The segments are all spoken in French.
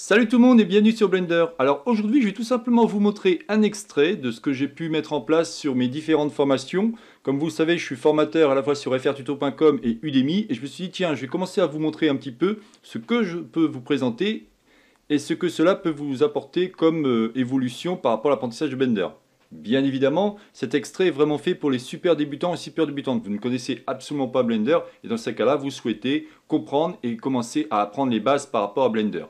Salut tout le monde et bienvenue sur Blender. Alors aujourd'hui, je vais tout simplement vous montrer un extrait de ce que j'ai pu mettre en place sur mes différentes formations. Comme vous le savez, je suis formateur à la fois sur frtuto.com et Udemy et je me suis dit tiens, je vais commencer à vous montrer un petit peu ce que je peux vous présenter et ce que cela peut vous apporter comme euh, évolution par rapport à l'apprentissage de Blender. Bien évidemment, cet extrait est vraiment fait pour les super débutants et super débutantes. Vous ne connaissez absolument pas Blender et dans ce cas-là, vous souhaitez comprendre et commencer à apprendre les bases par rapport à Blender.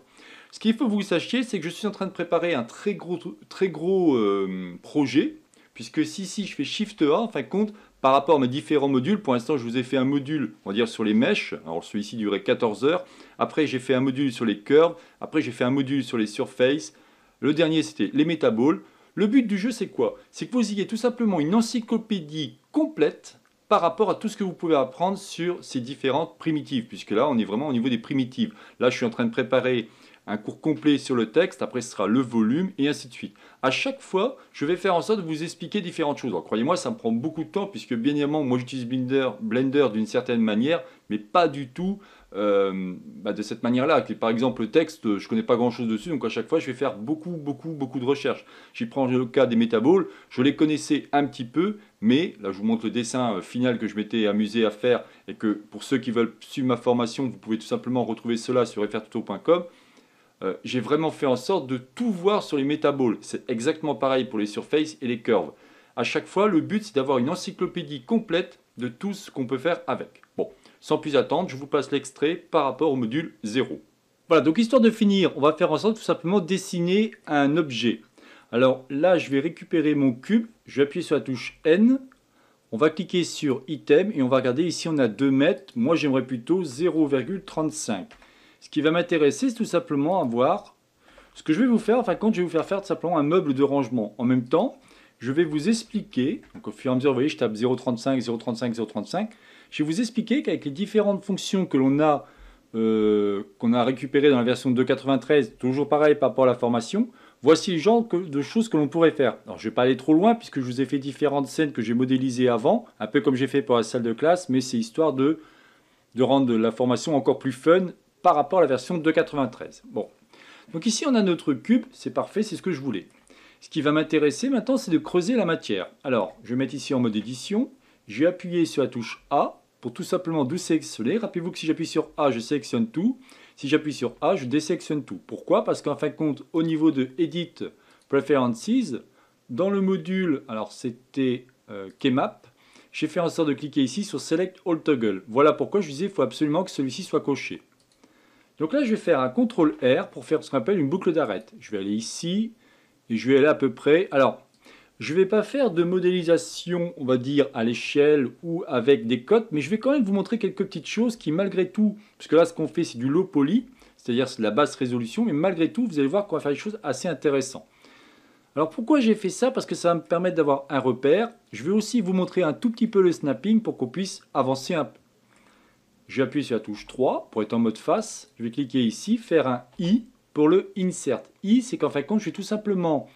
Ce qu'il faut que vous sachiez, c'est que je suis en train de préparer un très gros, très gros euh, projet, puisque si, si je fais Shift A, en fin de compte, par rapport à mes différents modules, pour l'instant je vous ai fait un module, on dire sur les mèches, alors celui-ci durait 14 heures, après j'ai fait un module sur les curves, après j'ai fait un module sur les surfaces, le dernier c'était les métaboles. Le but du jeu c'est quoi C'est que vous ayez tout simplement une encyclopédie complète par rapport à tout ce que vous pouvez apprendre sur ces différentes primitives, puisque là on est vraiment au niveau des primitives. Là je suis en train de préparer un cours complet sur le texte, après ce sera le volume, et ainsi de suite. À chaque fois, je vais faire en sorte de vous expliquer différentes choses. croyez-moi, ça me prend beaucoup de temps, puisque bien évidemment, moi j'utilise Blender, Blender d'une certaine manière, mais pas du tout euh, bah, de cette manière-là. Par exemple, le texte, je ne connais pas grand-chose dessus, donc à chaque fois, je vais faire beaucoup, beaucoup, beaucoup de recherches. J'y prends le cas des métaboles, je les connaissais un petit peu, mais là, je vous montre le dessin euh, final que je m'étais amusé à faire, et que pour ceux qui veulent suivre ma formation, vous pouvez tout simplement retrouver cela sur refertuto.com. Euh, j'ai vraiment fait en sorte de tout voir sur les métaboles. C'est exactement pareil pour les surfaces et les curves. À chaque fois, le but, c'est d'avoir une encyclopédie complète de tout ce qu'on peut faire avec. Bon, sans plus attendre, je vous passe l'extrait par rapport au module 0. Voilà, donc histoire de finir, on va faire en sorte tout simplement dessiner un objet. Alors là, je vais récupérer mon cube, je vais appuyer sur la touche N, on va cliquer sur Item et on va regarder, ici on a 2 mètres, moi j'aimerais plutôt 0,35. Ce qui va m'intéresser, c'est tout simplement à voir ce que je vais vous faire. Enfin, quand je vais vous faire faire tout simplement un meuble de rangement. En même temps, je vais vous expliquer, donc au fur et à mesure, vous voyez, je tape 0,35, 0,35, 0,35. Je vais vous expliquer qu'avec les différentes fonctions que l'on a, euh, qu'on a récupérées dans la version 2.93, toujours pareil par rapport à la formation, voici le genre de choses que l'on pourrait faire. Alors, je ne vais pas aller trop loin puisque je vous ai fait différentes scènes que j'ai modélisées avant, un peu comme j'ai fait pour la salle de classe, mais c'est histoire de, de rendre la formation encore plus fun par rapport à la version 2.93. Bon. Donc ici, on a notre cube, c'est parfait, c'est ce que je voulais. Ce qui va m'intéresser maintenant, c'est de creuser la matière. Alors, je vais mettre ici en mode édition, je vais sur la touche A pour tout simplement désélectionner. Rappelez-vous que si j'appuie sur A, je sélectionne tout. Si j'appuie sur A, je désélectionne tout. Pourquoi Parce qu'en fin de compte, au niveau de Edit Preferences, dans le module, alors c'était euh, Kmap, j'ai fait en sorte de cliquer ici sur Select All Toggle. Voilà pourquoi je disais qu'il faut absolument que celui-ci soit coché. Donc là, je vais faire un CTRL R pour faire ce qu'on appelle une boucle d'arête. Je vais aller ici, et je vais aller à peu près... Alors, je ne vais pas faire de modélisation, on va dire, à l'échelle ou avec des cotes, mais je vais quand même vous montrer quelques petites choses qui, malgré tout, puisque là, ce qu'on fait, c'est du low poly, c'est-à-dire c'est de la basse résolution, mais malgré tout, vous allez voir qu'on va faire des choses assez intéressantes. Alors pourquoi j'ai fait ça Parce que ça va me permettre d'avoir un repère. Je vais aussi vous montrer un tout petit peu le snapping pour qu'on puisse avancer un peu j'appuie sur la touche 3 pour être en mode face. Je vais cliquer ici, faire un I pour le insert. I, c'est qu'en fin de compte, je vais tout simplement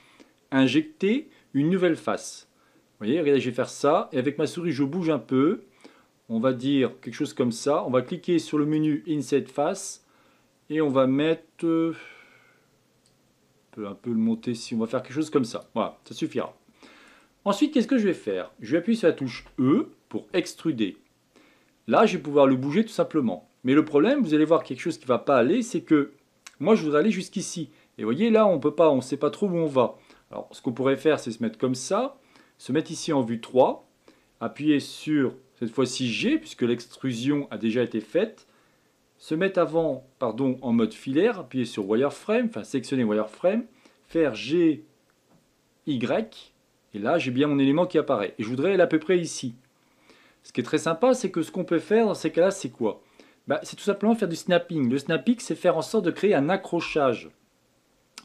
injecter une nouvelle face. Vous voyez, regardez, je vais faire ça. Et avec ma souris, je bouge un peu. On va dire quelque chose comme ça. On va cliquer sur le menu Insert Face. Et on va mettre... on peut un peu le monter si on va faire quelque chose comme ça. Voilà, ça suffira. Ensuite, qu'est-ce que je vais faire Je vais appuyer sur la touche E pour extruder. Là, je vais pouvoir le bouger tout simplement. Mais le problème, vous allez voir quelque chose qui ne va pas aller, c'est que moi, je voudrais aller jusqu'ici. Et vous voyez, là, on peut pas, on ne sait pas trop où on va. Alors, ce qu'on pourrait faire, c'est se mettre comme ça, se mettre ici en vue 3, appuyer sur, cette fois-ci, G, puisque l'extrusion a déjà été faite, se mettre avant, pardon, en mode filaire, appuyer sur wireframe, enfin sélectionner wireframe, faire G, Y, et là j'ai bien mon élément qui apparaît. Et je voudrais aller à peu près ici. Ce qui est très sympa, c'est que ce qu'on peut faire dans ces cas-là, c'est quoi bah, C'est tout simplement faire du snapping. Le snapping, c'est faire en sorte de créer un accrochage.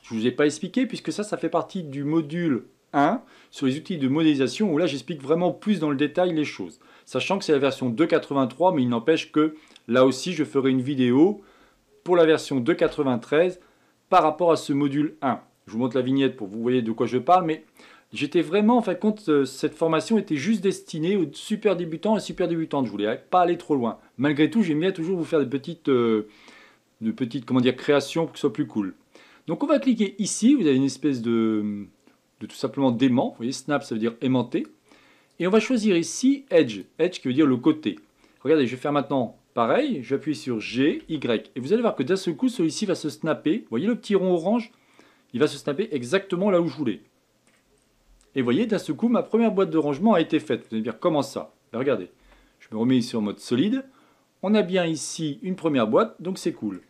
Je ne vous ai pas expliqué, puisque ça, ça fait partie du module 1 sur les outils de modélisation, où là, j'explique vraiment plus dans le détail les choses. Sachant que c'est la version 2.83, mais il n'empêche que là aussi, je ferai une vidéo pour la version 2.93 par rapport à ce module 1. Je vous montre la vignette pour que vous voyez de quoi je parle, mais J'étais vraiment, en fin de compte, euh, cette formation était juste destinée aux super débutants et super débutantes. Je voulais pas aller trop loin. Malgré tout, j'aimais toujours vous faire des petites, euh, petites comment dire, créations pour que ce soit plus cool. Donc on va cliquer ici, vous avez une espèce de, de tout simplement d'aimant. Vous voyez, snap, ça veut dire aimanté. Et on va choisir ici Edge, Edge qui veut dire le côté. Regardez, je vais faire maintenant pareil, j'appuie sur G, Y. Et vous allez voir que d'un seul coup, celui-ci va se snapper. Vous voyez le petit rond orange Il va se snapper exactement là où je voulais. Et vous voyez, d'un seul coup, ma première boîte de rangement a été faite. Vous allez me dire, comment ça Regardez, je me remets ici en mode solide. On a bien ici une première boîte, donc c'est cool.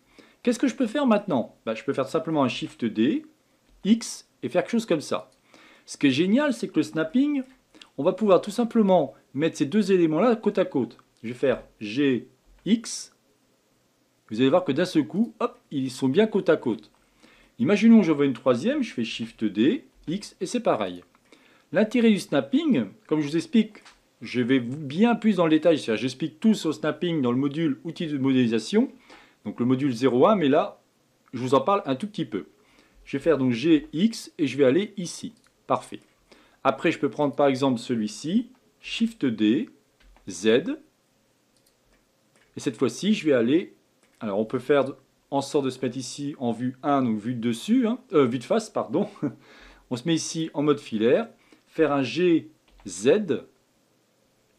Qu'est-ce que je peux faire maintenant bah, Je peux faire simplement un Shift D, X, et faire quelque chose comme ça. Ce qui est génial, c'est que le snapping, on va pouvoir tout simplement mettre ces deux éléments-là côte à côte. Je vais faire G, X. Vous allez voir que d'un seul coup, hop, ils sont bien côte à côte. Imaginons que je veux une troisième, je fais Shift D, X, et c'est pareil. L'intérêt du snapping, comme je vous explique, je vais bien plus dans le détail, j'explique tout sur snapping dans le module outils de modélisation, donc le module 01, mais là, je vous en parle un tout petit peu. Je vais faire donc X, et je vais aller ici. Parfait. Après, je peux prendre par exemple celui-ci, Shift D, Z. Et cette fois-ci, je vais aller... Alors, on peut faire en sorte de se mettre ici en vue 1, donc vue de dessus, hein, euh, vue de face, pardon. on se met ici en mode filaire faire un G, Z. Et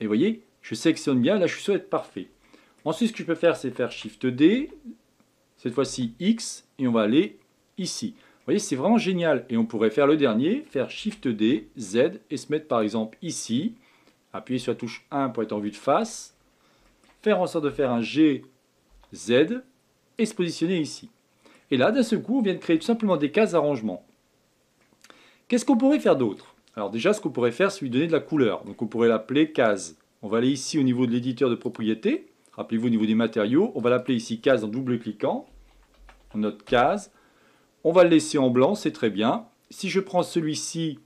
vous voyez, je sélectionne bien, là je suis sûr d'être parfait. Ensuite, ce que je peux faire, c'est faire Shift D, cette fois-ci X, et on va aller ici. Vous voyez, c'est vraiment génial. Et on pourrait faire le dernier, faire Shift D, Z, et se mettre par exemple ici, appuyer sur la touche 1 pour être en vue de face, faire en sorte de faire un G, Z, et se positionner ici. Et là, d'un seul coup, on vient de créer tout simplement des cases d'arrangement. Qu'est-ce qu'on pourrait faire d'autre alors déjà, ce qu'on pourrait faire, c'est lui donner de la couleur. Donc on pourrait l'appeler case. On va aller ici au niveau de l'éditeur de propriétés. Rappelez-vous au niveau des matériaux, on va l'appeler ici case en double-cliquant. Notre case. On va le laisser en blanc, c'est très bien. Si je prends celui-ci,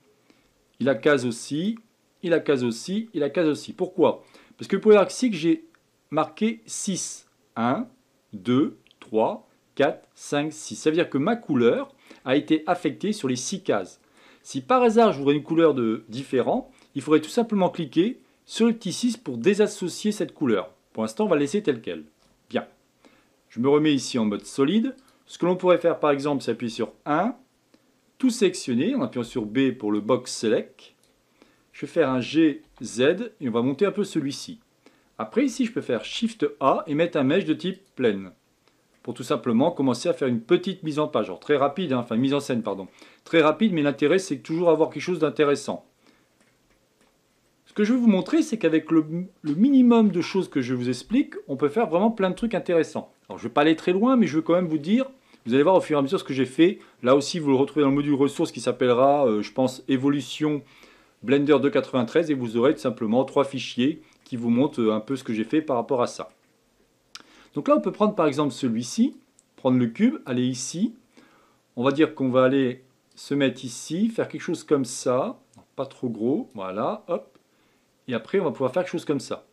il a case aussi, il a case aussi, il a case aussi. Pourquoi Parce que vous pouvez j'ai marqué 6. 1, 2, 3, 4, 5, 6. Ça veut dire que ma couleur a été affectée sur les 6 cases. Si par hasard je voudrais une couleur de différent, il faudrait tout simplement cliquer sur le petit 6 pour désassocier cette couleur. Pour l'instant, on va laisser telle qu'elle. Bien. Je me remets ici en mode solide. Ce que l'on pourrait faire par exemple, c'est appuyer sur 1, tout sélectionner en appuyant sur B pour le box select. Je vais faire un GZ et on va monter un peu celui-ci. Après ici, je peux faire Shift A et mettre un mesh de type pleine pour tout simplement commencer à faire une petite mise en page, très rapide, hein, enfin mise en scène, pardon. Très rapide, mais l'intérêt, c'est toujours avoir quelque chose d'intéressant. Ce que je vais vous montrer, c'est qu'avec le, minimum de choses que je vous explique, on peut faire vraiment plein de trucs intéressants. Alors, je ne vais pas aller très loin, mais je veux quand même vous dire, vous allez voir au fur et à mesure ce que j'ai fait. Là aussi, vous le retrouvez dans le module ressources qui s'appellera, euh, je pense, évolution Blender 2.93 et vous aurez tout simplement trois fichiers qui vous montrent euh, un peu ce que j'ai fait par rapport à ça. Donc là, on peut prendre par exemple celui-ci, prendre le cube, aller ici. On va dire qu'on va aller se mettre ici, faire quelque chose comme ça, pas trop gros, voilà, hop. Et après, on va pouvoir faire quelque chose comme ça.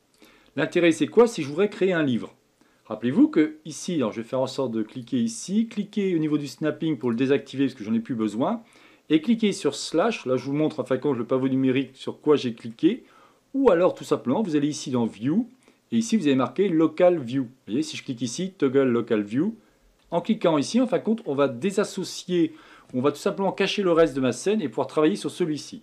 L'intérêt, c'est quoi Si je voudrais créer un livre. Rappelez-vous que ici, alors je vais faire en sorte de cliquer ici, cliquer au niveau du snapping pour le désactiver parce que j'en ai plus besoin, et cliquer sur slash, là je vous montre en je compte le pavot numérique sur quoi j'ai cliqué, ou alors tout simplement, vous allez ici dans View, et ici, vous avez marqué Local View. Vous voyez, si je clique ici, Toggle Local View, en cliquant ici, en fin de compte, on va désassocier, on va tout simplement cacher le reste de ma scène et pouvoir travailler sur celui-ci.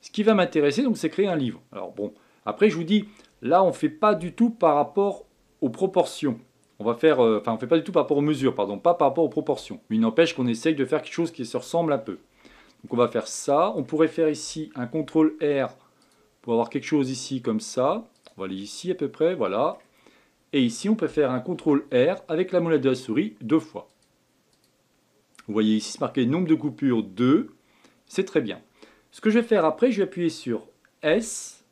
Ce qui va m'intéresser, donc, c'est créer un livre. Alors bon, après, je vous dis, là, on ne fait pas du tout par rapport aux proportions. On va faire, euh, enfin, on ne fait pas du tout par rapport aux mesures, pardon, pas par rapport aux proportions. Mais il n'empêche qu'on essaye de faire quelque chose qui se ressemble un peu. Donc, on va faire ça. On pourrait faire ici un CTRL R pour avoir quelque chose ici comme ça. On va aller ici à peu près, voilà. Et ici, on peut faire un CTRL R avec la molette de la souris deux fois. Vous voyez ici, c'est marqué nombre de coupures 2. C'est très bien. Ce que je vais faire après, je vais appuyer sur S,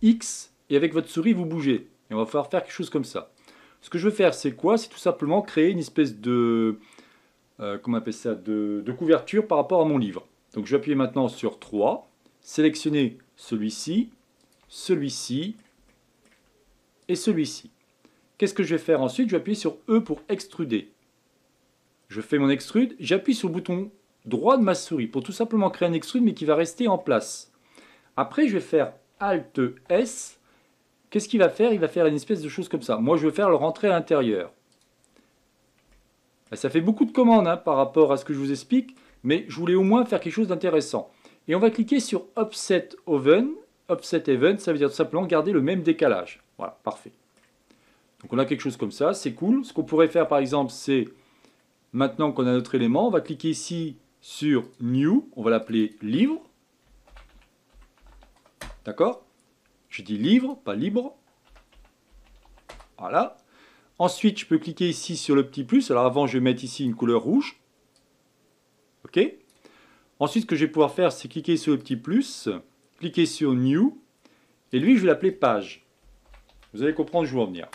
X, et avec votre souris, vous bougez. Et on va falloir faire quelque chose comme ça. Ce que je veux faire, c'est quoi C'est tout simplement créer une espèce de... Euh, de, de couverture par rapport à mon livre. Donc je vais appuyer maintenant sur 3, sélectionner celui-ci, celui-ci, et celui-ci. Qu'est-ce que je vais faire ensuite Je vais appuyer sur E pour extruder. Je fais mon extrude, j'appuie sur le bouton droit de ma souris pour tout simplement créer un extrude mais qui va rester en place. Après, je vais faire Alt S. Qu'est-ce qu'il va faire Il va faire une espèce de chose comme ça. Moi, je vais faire le rentrer à l'intérieur. Ben, ça fait beaucoup de commandes hein, par rapport à ce que je vous explique, mais je voulais au moins faire quelque chose d'intéressant. Et on va cliquer sur Offset Oven offset event, ça veut dire tout simplement garder le même décalage. Voilà, parfait. Donc on a quelque chose comme ça, c'est cool. Ce qu'on pourrait faire par exemple, c'est maintenant qu'on a notre élément, on va cliquer ici sur New, on va l'appeler Livre. D'accord Je dis Livre, pas Libre. Voilà. Ensuite, je peux cliquer ici sur le petit plus. Alors avant, je vais mettre ici une couleur rouge. OK Ensuite, ce que je vais pouvoir faire, c'est cliquer sur le petit plus cliquez sur New, et lui, je vais l'appeler Page. Vous allez comprendre, je vais en venir.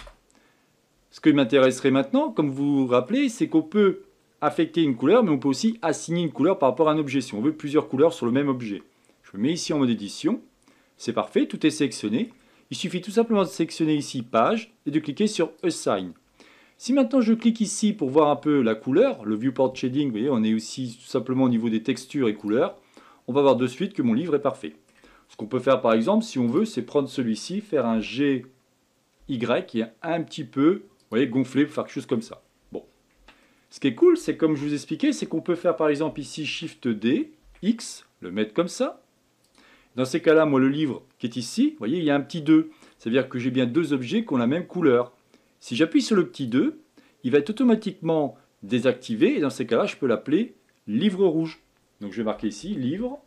Ce qui m'intéresserait maintenant, comme vous vous rappelez, c'est qu'on peut affecter une couleur, mais on peut aussi assigner une couleur par rapport à un objet, si on veut plusieurs couleurs sur le même objet. Je me mets ici en mode édition, c'est parfait, tout est sélectionné. Il suffit tout simplement de sélectionner ici Page et de cliquer sur Assign. Si maintenant je clique ici pour voir un peu la couleur, le viewport shading, vous voyez, on est aussi tout simplement au niveau des textures et couleurs, on va voir de suite que mon livre est parfait. Ce qu'on peut faire par exemple, si on veut, c'est prendre celui-ci, faire un GY Y qui est un petit peu, voyez, gonflé, faire quelque chose comme ça. Bon. Ce qui est cool, c'est comme je vous expliquais, c'est qu'on peut faire par exemple ici Shift D, X, le mettre comme ça. Dans ces cas-là, moi, le livre qui est ici, vous voyez, il y a un petit 2. C'est-à-dire que j'ai bien deux objets qui ont la même couleur. Si j'appuie sur le petit 2, il va être automatiquement désactivé. Et dans ces cas-là, je peux l'appeler livre rouge. Donc je vais marquer ici livre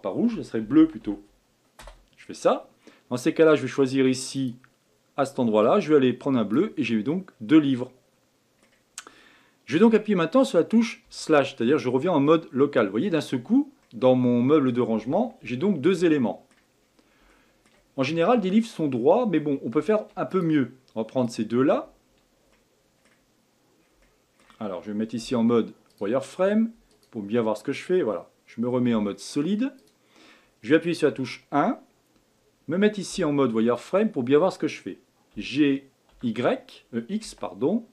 pas rouge, ce serait bleu plutôt. Je fais ça. Dans ces cas-là, je vais choisir ici, à cet endroit-là, je vais aller prendre un bleu et j'ai donc deux livres. Je vais donc appuyer maintenant sur la touche slash, c'est-à-dire je reviens en mode local. Vous voyez, d'un seul coup, dans mon meuble de rangement, j'ai donc deux éléments. En général, des livres sont droits, mais bon, on peut faire un peu mieux. On va prendre ces deux-là. Alors, je vais mettre ici en mode wireframe pour bien voir ce que je fais. Voilà, je me remets en mode solide. Je vais appuyer sur la touche 1, me mettre ici en mode wireframe pour bien voir ce que je fais. G, Y, euh, X, pardon.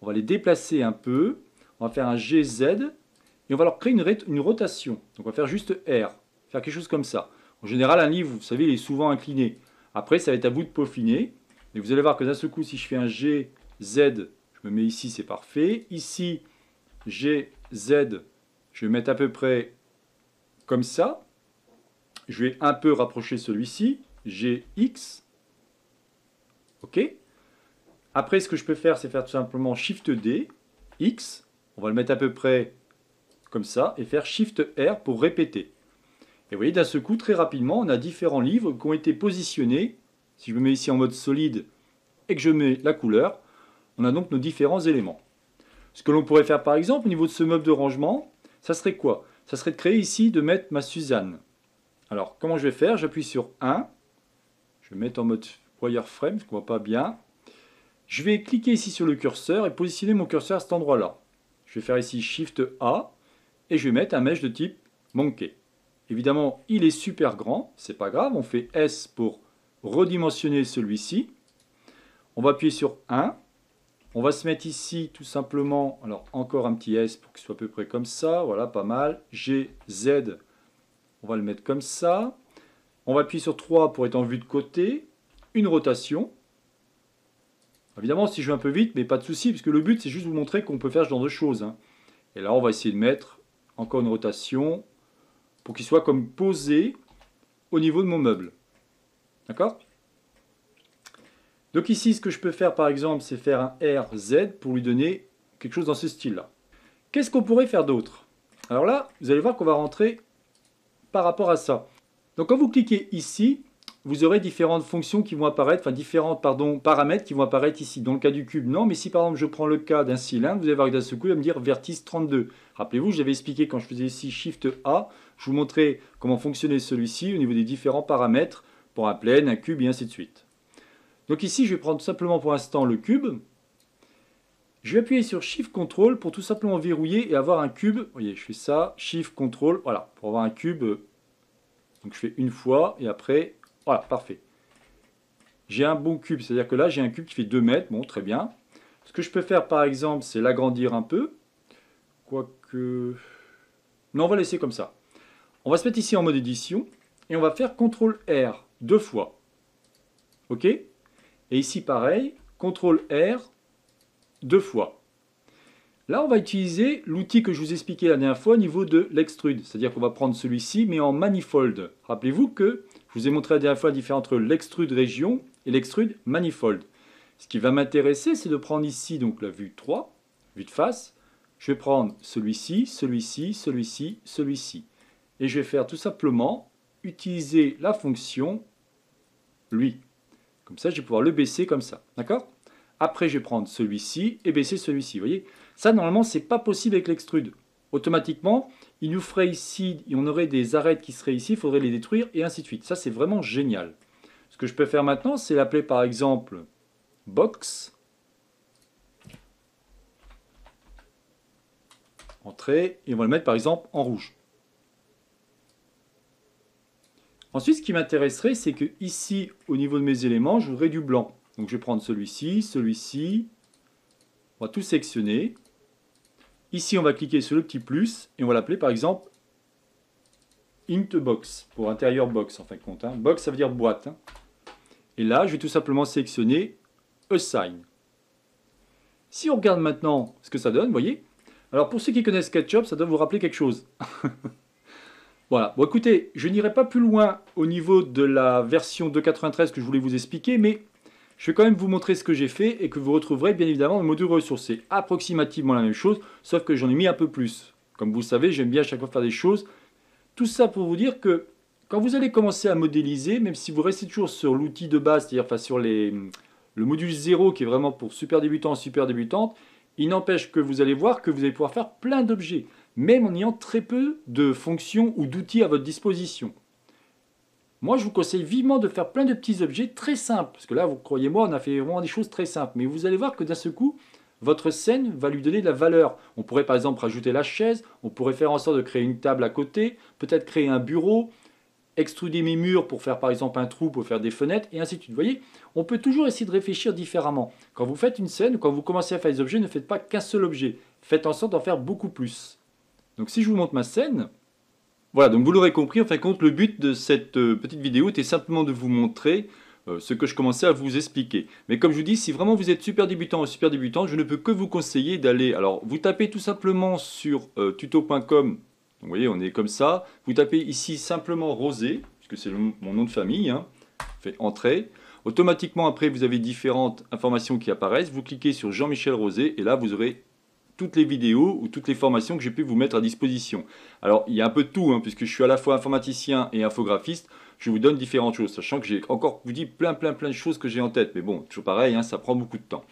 On va les déplacer un peu. On va faire un GZ et on va leur créer une, rotation. Donc on va faire juste R, faire quelque chose comme ça. En général, un livre, vous savez, il est souvent incliné. Après, ça va être à vous de peaufiner. Et vous allez voir que d'un seul coup, si je fais un G, Z, je me mets ici, c'est parfait. Ici, G, Z, je vais mettre à peu près comme ça. Je vais un peu rapprocher celui-ci. J'ai X. OK Après, ce que je peux faire, c'est faire tout simplement Shift D, X. On va le mettre à peu près comme ça et faire Shift R pour répéter. Et vous voyez, d'un seul coup, très rapidement, on a différents livres qui ont été positionnés. Si je me mets ici en mode solide et que je mets la couleur, on a donc nos différents éléments. Ce que l'on pourrait faire par exemple au niveau de ce meuble de rangement, ça serait quoi Ça serait de créer ici, de mettre ma Suzanne. Alors, comment je vais faire J'appuie sur 1. Je vais mettre en mode wireframe, parce qu'on ne voit pas bien. Je vais cliquer ici sur le curseur et positionner mon curseur à cet endroit-là. Je vais faire ici Shift A et je vais mettre un mesh de type Monkey. Évidemment, il est super grand, c'est pas grave, on fait S pour redimensionner celui-ci. On va appuyer sur 1. On va se mettre ici tout simplement, alors encore un petit S pour qu'il soit à peu près comme ça, voilà, pas mal. G, Z on va le mettre comme ça. On va appuyer sur 3 pour être en vue de côté. Une rotation. Évidemment, si je vais un peu vite, mais pas de souci, puisque le but, c'est juste vous montrer qu'on peut faire ce genre de choses. Hein. Et là, on va essayer de mettre encore une rotation pour qu'il soit comme posé au niveau de mon meuble. D'accord Donc ici, ce que je peux faire, par exemple, c'est faire un RZ pour lui donner quelque chose dans ce style-là. Qu'est-ce qu'on pourrait faire d'autre Alors là, vous allez voir qu'on va rentrer par rapport à ça. Donc quand vous cliquez ici, vous aurez différentes fonctions qui vont apparaître, enfin différents pardon, paramètres qui vont apparaître ici. Dans le cas du cube, non, mais si par exemple je prends le cas d'un cylindre, vous allez voir que d'un seul coup, il va me dire vertice 32. Rappelez-vous, j'avais expliqué quand je faisais ici Shift A, je vous montrais comment fonctionnait celui-ci au niveau des différents paramètres pour un plane, un cube et ainsi de suite. Donc ici, je vais prendre simplement pour l'instant le cube. Je vais appuyer sur Shift ctrl pour tout simplement verrouiller et avoir un cube. Vous voyez, je fais ça, Shift ctrl voilà, pour avoir un cube. Donc je fais une fois et après, voilà, parfait. J'ai un bon cube, c'est-à-dire que là, j'ai un cube qui fait 2 mètres, bon, très bien. Ce que je peux faire, par exemple, c'est l'agrandir un peu. Quoique... Non, on va laisser comme ça. On va se mettre ici en mode édition et on va faire CTRL R deux fois. OK Et ici, pareil, CTRL R deux fois. Là, on va utiliser l'outil que je vous expliquais la dernière fois au niveau de l'extrude. C'est-à-dire qu'on va prendre celui-ci, mais en manifold. Rappelez-vous que je vous ai montré la dernière fois la différence entre l'extrude région et l'extrude manifold. Ce qui va m'intéresser, c'est de prendre ici donc la vue 3, vue de face. Je vais prendre celui-ci, celui-ci, celui-ci, celui-ci. Et je vais faire tout simplement utiliser la fonction lui. Comme ça, je vais pouvoir le baisser comme ça. D'accord après, je vais prendre celui-ci et baisser celui-ci. Vous voyez Ça, normalement, c'est pas possible avec l'extrude. Automatiquement, il nous ferait ici, on aurait des arêtes qui seraient ici, il faudrait les détruire, et ainsi de suite. Ça, c'est vraiment génial. Ce que je peux faire maintenant, c'est l'appeler par exemple box. Entrée, et on va le mettre par exemple en rouge. Ensuite, ce qui m'intéresserait, c'est que ici, au niveau de mes éléments, je voudrais du blanc. Donc je vais prendre celui-ci, celui-ci. On va tout sélectionner. Ici, on va cliquer sur le petit plus et on va l'appeler par exemple int box pour intérieur box en fin de compte. Hein. Box, ça veut dire boîte. Hein. Et là, je vais tout simplement sélectionner assign. Si on regarde maintenant ce que ça donne, vous voyez Alors pour ceux qui connaissent SketchUp, ça doit vous rappeler quelque chose. voilà, bon écoutez, je n'irai pas plus loin au niveau de la version 2.93 que je voulais vous expliquer, mais je vais quand même vous montrer ce que j'ai fait et que vous retrouverez bien évidemment le module ressourcé C'est approximativement la même chose, sauf que j'en ai mis un peu plus. Comme vous le savez, j'aime bien à chaque fois faire des choses. Tout ça pour vous dire que quand vous allez commencer à modéliser, même si vous restez toujours sur l'outil de base, c'est-à-dire sur le module 0 qui est vraiment pour super débutants, super débutantes, il n'empêche que vous allez voir que vous allez pouvoir faire plein d'objets, même en ayant très peu de fonctions ou d'outils à votre disposition. Moi, je vous conseille vivement de faire plein de petits objets très simples. Parce que là, vous croyez-moi, on a fait vraiment des choses très simples. Mais vous allez voir que d'un seul coup, votre scène va lui donner de la valeur. On pourrait par exemple rajouter la chaise, on pourrait faire en sorte de créer une table à côté, peut-être créer un bureau, extruder mes murs pour faire par exemple un trou, pour faire des fenêtres, et ainsi de suite. Vous voyez, on peut toujours essayer de réfléchir différemment. Quand vous faites une scène, quand vous commencez à faire des objets, ne faites pas qu'un seul objet. Faites en sorte d'en faire beaucoup plus. Donc si je vous montre ma scène, voilà, donc vous l'aurez compris, en fin de compte, le but de cette euh, petite vidéo était simplement de vous montrer euh, ce que je commençais à vous expliquer. Mais comme je vous dis, si vraiment vous êtes super débutant ou super débutant, je ne peux que vous conseiller d'aller... Alors, vous tapez tout simplement sur euh, tuto.com, vous voyez, on est comme ça. Vous tapez ici simplement Rosé, puisque c'est mon nom de famille, hein. fait entrer, Automatiquement, après, vous avez différentes informations qui apparaissent. Vous cliquez sur Jean-Michel Rosé, et là, vous aurez toutes les vidéos ou toutes les formations que j'ai pu vous mettre à disposition. Alors, il y a un peu de tout, hein, puisque je suis à la fois informaticien et infographiste, je vous donne différentes choses, sachant que j'ai encore vous dit plein, plein, plein de choses que j'ai en tête. Mais bon, toujours pareil, hein, ça prend beaucoup de temps.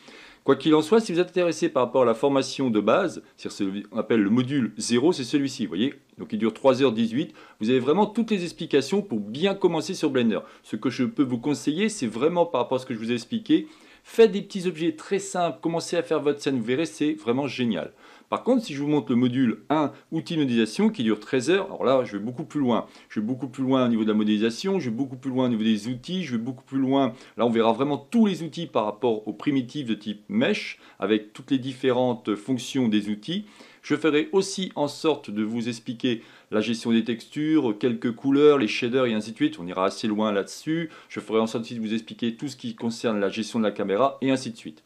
Quoi qu'il en soit, si vous êtes intéressé par rapport à la formation de base, c'est-à-dire appelle le module 0, c'est celui-ci, vous voyez Donc il dure 3h18. Vous avez vraiment toutes les explications pour bien commencer sur Blender. Ce que je peux vous conseiller, c'est vraiment par rapport à ce que je vous ai expliqué, Faites des petits objets très simples, commencez à faire votre scène, vous verrez, c'est vraiment génial. Par contre, si je vous montre le module 1, outil modélisation, qui dure 13 heures, alors là, je vais beaucoup plus loin. Je vais beaucoup plus loin au niveau de la modélisation, je vais beaucoup plus loin au niveau des outils, je vais beaucoup plus loin. Là, on verra vraiment tous les outils par rapport aux primitives de type mesh, avec toutes les différentes fonctions des outils. Je ferai aussi en sorte de vous expliquer la gestion des textures, quelques couleurs, les shaders et ainsi de suite. On ira assez loin là-dessus. Je ferai en sorte de vous expliquer tout ce qui concerne la gestion de la caméra et ainsi de suite.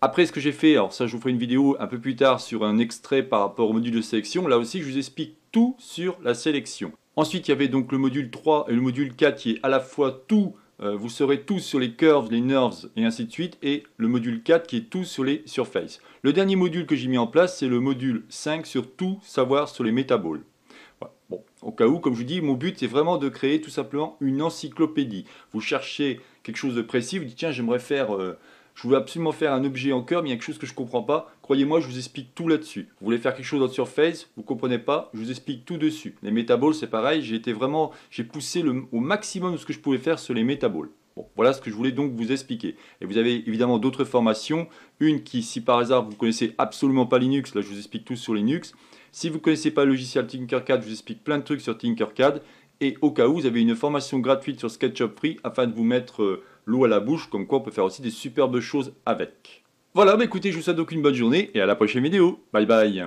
Après, ce que j'ai fait, alors ça, je vous ferai une vidéo un peu plus tard sur un extrait par rapport au module de sélection. Là aussi, je vous explique tout sur la sélection. Ensuite, il y avait donc le module 3 et le module 4 qui est à la fois tout, euh, vous serez tout sur les curves, les nerves et ainsi de suite, et le module 4 qui est tout sur les surfaces. Le dernier module que j'ai mis en place, c'est le module 5 sur tout savoir sur les métaboles au cas où, comme je vous dis, mon but c'est vraiment de créer tout simplement une encyclopédie. Vous cherchez quelque chose de précis, vous dites tiens j'aimerais faire, euh, je voulais absolument faire un objet en cœur, mais il y a quelque chose que je ne comprends pas. Croyez-moi, je vous explique tout là-dessus. Vous voulez faire quelque chose dans Surface, vous ne comprenez pas, je vous explique tout dessus. Les métaboles c'est pareil, j'ai été vraiment, j'ai poussé au maximum ce que je pouvais faire sur les métaboles. voilà ce que je voulais donc vous expliquer. Et vous avez évidemment d'autres formations. Une qui, si par hasard vous ne connaissez absolument pas Linux, là je vous explique tout sur Linux. Si vous ne connaissez pas le logiciel Tinkercad, je vous explique plein de trucs sur Tinkercad. Et au cas où, vous avez une formation gratuite sur SketchUp Free afin de vous mettre euh, l'eau à la bouche, comme quoi on peut faire aussi des superbes choses avec. Voilà, bah écoutez, je vous souhaite donc une bonne journée et à la prochaine vidéo. Bye bye